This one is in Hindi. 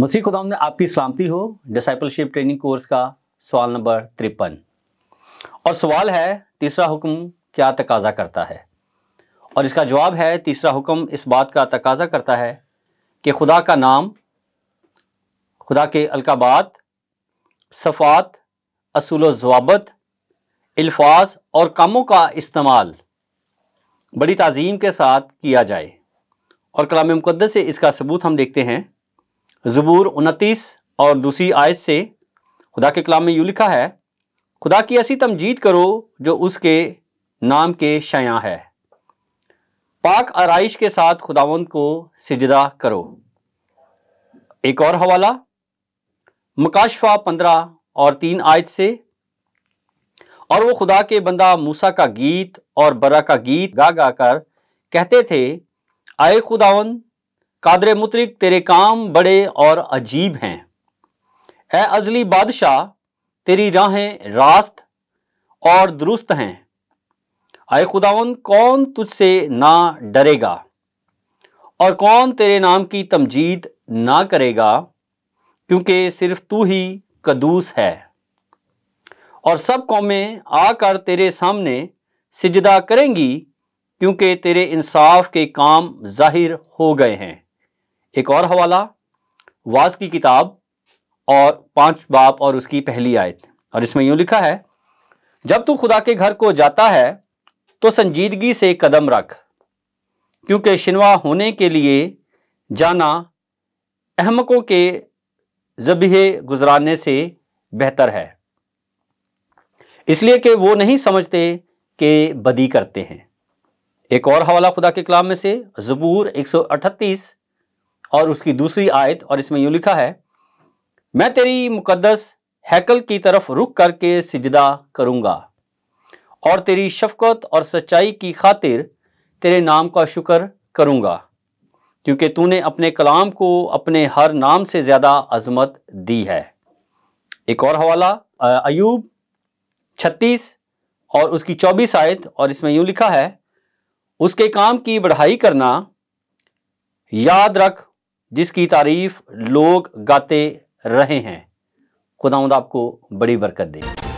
मसीह खुदाम ने आपकी सलामती हो डिसाइपलशिप ट्रेनिंग कोर्स का सवाल नंबर तिरपन और सवाल है तीसरा हुक्म क्या तकाजा करता है और इसका जवाब है तीसरा हुक्म इस बात का तकाजा करता है कि खुदा का नाम खुदा के अलकाबात सफ़ात असूल जवाबत अल्फाज और कामों का इस्तेमाल बड़ी तज़ीम के साथ किया जाए और कलाम मुकदस से इसका सबूत हम देखते हैं जबूर उनतीस और दूसरी आयत से खुदा के कलाम में यूँ लिखा है खुदा की ऐसी तमजीद करो जो उसके नाम के शया है पाक आरइश के साथ खुदावंद को सिजदा करो एक और हवाला मकाशवा पंद्रह और तीन आयत से और वो खुदा के बंदा मूसा का गीत और बरा का गीत गा गा कर कहते थे आए खुदावंद कादर मुतरिक तेरे काम बड़े और अजीब हैं ए अजली बादशाह तेरी राहें रास्त और दुरुस्त हैं आए खुदावन कौन तुझसे ना डरेगा और कौन तेरे नाम की तमजीद ना करेगा क्योंकि सिर्फ तू ही कदूस है और सब कौमें आकर तेरे सामने सिजदा करेंगी क्योंकि तेरे इंसाफ के काम जाहिर हो गए हैं एक और हवाला वाज की किताब और पांच बाप और उसकी पहली आयत और इसमें यूं लिखा है जब तू खुदा के घर को जाता है तो संजीदगी से कदम रख क्योंकि शिनवा होने के लिए जाना अहमकों के जबीहे गुजराने से बेहतर है इसलिए कि वो नहीं समझते कि बदी करते हैं एक और हवाला खुदा के कलाम में से जबूर 138 और उसकी दूसरी आयत और इसमें यूँ लिखा है मैं तेरी मुक़दस हैकल की तरफ रुक करके सिजदा करूँगा और तेरी शफकत और सच्चाई की खातिर तेरे नाम का शुक्र करूँगा क्योंकि तूने अपने कलाम को अपने हर नाम से ज़्यादा अजमत दी है एक और हवाला अयूब छत्तीस और उसकी चौबीस आयत और इसमें यूँ लिखा है उसके काम की बढ़ाई करना याद रख जिसकी तारीफ लोग गाते रहे हैं खुदाउंद आपको बड़ी बरकत दे